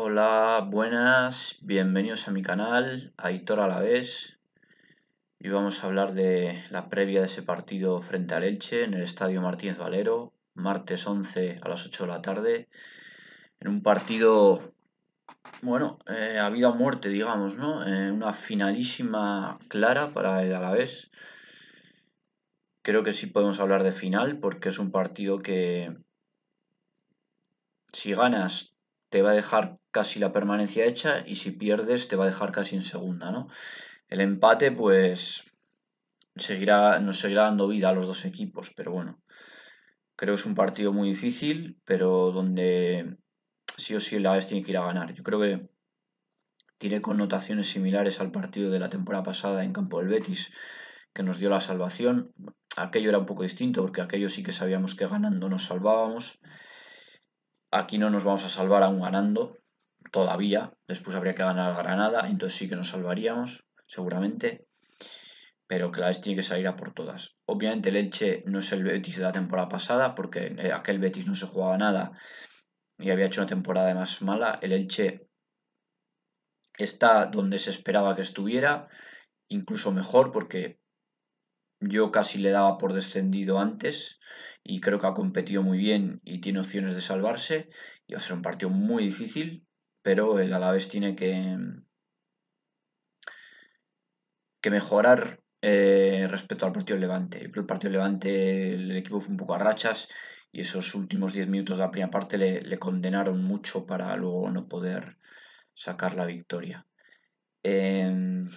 Hola, buenas, bienvenidos a mi canal, Aitor Alavés. Y vamos a hablar de la previa de ese partido frente al Elche en el Estadio Martínez Valero, martes 11 a las 8 de la tarde. En un partido, bueno, eh, a vida o muerte, digamos, ¿no? Eh, una finalísima clara para el Alavés. Creo que sí podemos hablar de final porque es un partido que, si ganas, te va a dejar casi la permanencia hecha y si pierdes te va a dejar casi en segunda, ¿no? El empate, pues, seguirá, nos seguirá dando vida a los dos equipos, pero bueno, creo que es un partido muy difícil, pero donde sí o sí el vez tiene que ir a ganar. Yo creo que tiene connotaciones similares al partido de la temporada pasada en campo del Betis, que nos dio la salvación. Aquello era un poco distinto, porque aquello sí que sabíamos que ganando nos salvábamos. Aquí no nos vamos a salvar aún ganando, todavía. Después habría que ganar Granada, entonces sí que nos salvaríamos, seguramente. Pero que la vez tiene que salir a por todas. Obviamente el Elche no es el Betis de la temporada pasada, porque eh, aquel Betis no se jugaba nada y había hecho una temporada más mala. El Elche está donde se esperaba que estuviera, incluso mejor, porque yo casi le daba por descendido antes y creo que ha competido muy bien y tiene opciones de salvarse. Y va a ser un partido muy difícil, pero el Alavés tiene que, que mejorar eh, respecto al partido Levante. El partido Levante, el equipo fue un poco a rachas y esos últimos 10 minutos de la primera parte le, condenaron mucho para luego no poder sacar la victoria. Em,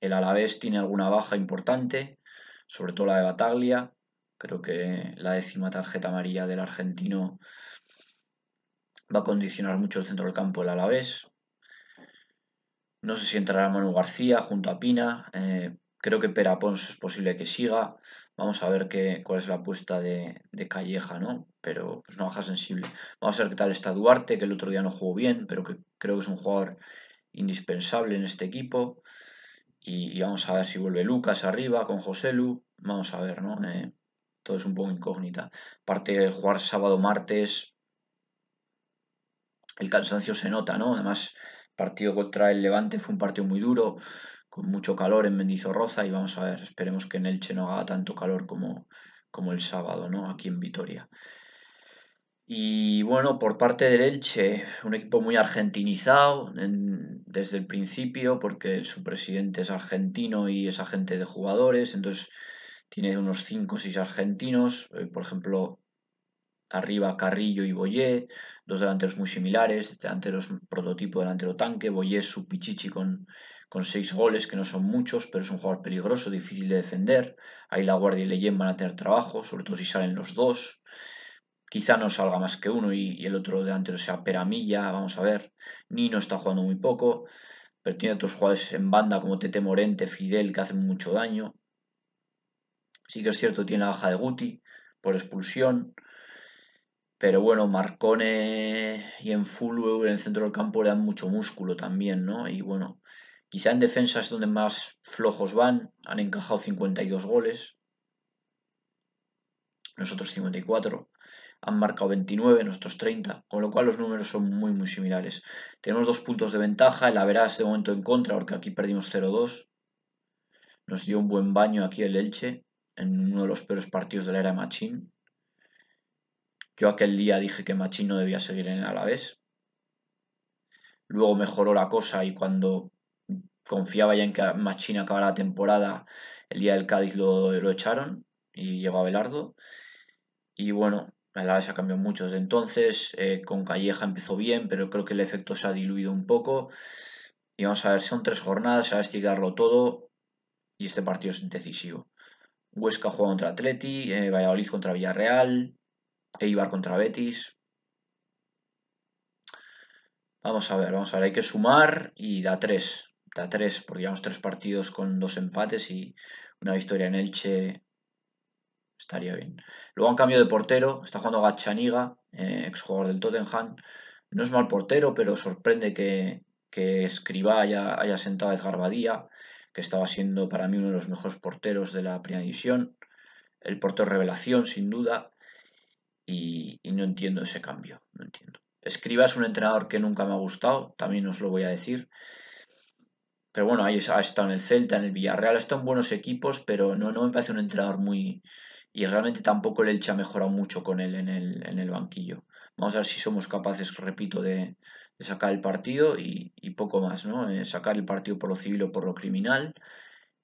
el Alavés tiene alguna baja importante, sobre todo la de Bataglia. Creo que la décima tarjeta amarilla del argentino va a condicionar mucho el centro del campo el Alavés. No sé si entrará Manu García junto a Pina. Eh, creo que Perapons es posible que siga. Vamos a ver qué, cuál es la apuesta de, Calleja, ¿no? Pero es pues, una baja sensible. Vamos a ver qué tal está Duarte, que el otro día no jugó bien, pero que creo que es un jugador indispensable en este equipo. Y, vamos a ver si vuelve Lucas arriba con Lu. Vamos a ver, ¿no? Eh, todo es un poco incógnita. Aparte, jugar sábado, martes, el cansancio se nota, ¿no? Además, partido contra el Levante fue un partido muy duro, con mucho calor en Mendizorroza y vamos a ver, esperemos que en Elche no haga tanto calor como, como el sábado, ¿no? Aquí en Vitoria. Y bueno, por parte del Elche, un equipo muy argentinizado desde el principio, porque su presidente es argentino y es agente de jugadores, entonces tiene unos 5 o 6 argentinos. Eh, por ejemplo, arriba Carrillo y Boyé, dos delanteros muy similares, delanteros prototipo delantero tanque, Boyé es su pichichi con, con seis goles, que no son muchos, pero es un jugador peligroso, difícil de defender, ahí la Guardia y Leyen van a tener trabajo, sobre todo si salen los dos, quizá no salga más que uno y, el otro delantero sea Peramilla, vamos a ver, Nino está jugando muy poco, pero tiene otros jugadores en banda como Tete Morente, Fidel, que hacen mucho daño, sí que es cierto, tiene la baja de Guti por expulsión, pero bueno, Marcone y en en el centro del campo le dan mucho músculo también, ¿no? Y bueno, quizá en defensa es donde más flojos van. Han encajado 52 goles. Nosotros 54. Han marcado 29, nosotros 30. Con lo cual los números son muy, muy similares. Tenemos dos puntos de ventaja. El verás de momento en contra, porque aquí perdimos 0-2. Nos dio un buen baño aquí el Elche. En uno de los peores partidos de la era Machín. Yo aquel día dije que Machín no debía seguir en el Alavés. Luego mejoró la cosa y cuando confiaba ya en que Machín acabara la temporada, el día del Cádiz lo, echaron y llegó a Belardo. Y bueno, el Alavés ha cambiado mucho desde entonces. Eh, con Calleja empezó bien, pero creo que el efecto se ha diluido un poco. Y vamos a ver, son tres jornadas, a estigarlo todo. Y este partido es decisivo. Huesca juega contra Atleti, eh, Valladolid contra Villarreal, Eibar contra Betis. Vamos a ver, vamos a ver, hay que sumar y da 3, da tres, porque llevamos tres partidos con dos empates y una victoria en Elche estaría bien. Luego han cambio de portero, está jugando Gachaniga, ex eh, exjugador del Tottenham. No es mal portero, pero sorprende que, que Escribá haya, haya sentado a Edgar Badía, que estaba siendo para mí uno de los mejores porteros de la primera división. El portero revelación, sin duda y, no entiendo ese cambio, no entiendo. Escriba es un entrenador que nunca me ha gustado, también os lo voy a decir. Pero bueno, ahí ha estado en el Celta, en el Villarreal, ha en buenos equipos, pero no, no me parece un entrenador muy... Y realmente tampoco el Elche ha mejorado mucho con él en el, en el banquillo. Vamos a ver si somos capaces, repito, de, sacar el partido y, poco más, ¿no? Eh, sacar el partido por lo civil o por lo criminal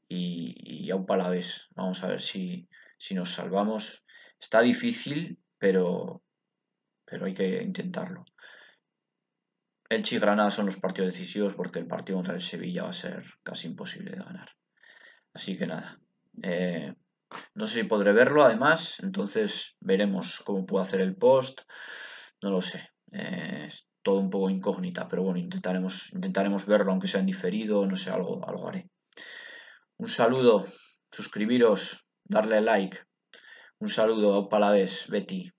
y, a un palavés. Vamos a ver si, si nos salvamos. Está difícil, pero, pero hay que intentarlo. El y son los partidos decisivos porque el partido contra el Sevilla va a ser casi imposible de ganar. Así que nada. Eh, no sé si podré verlo además, entonces veremos cómo puedo hacer el post. No lo sé. Eh, es todo un poco incógnita, pero bueno, intentaremos, intentaremos verlo, aunque sea en diferido, no sé, algo, algo haré. Un saludo, suscribiros, darle like. Un saludo, Palavés, Betty.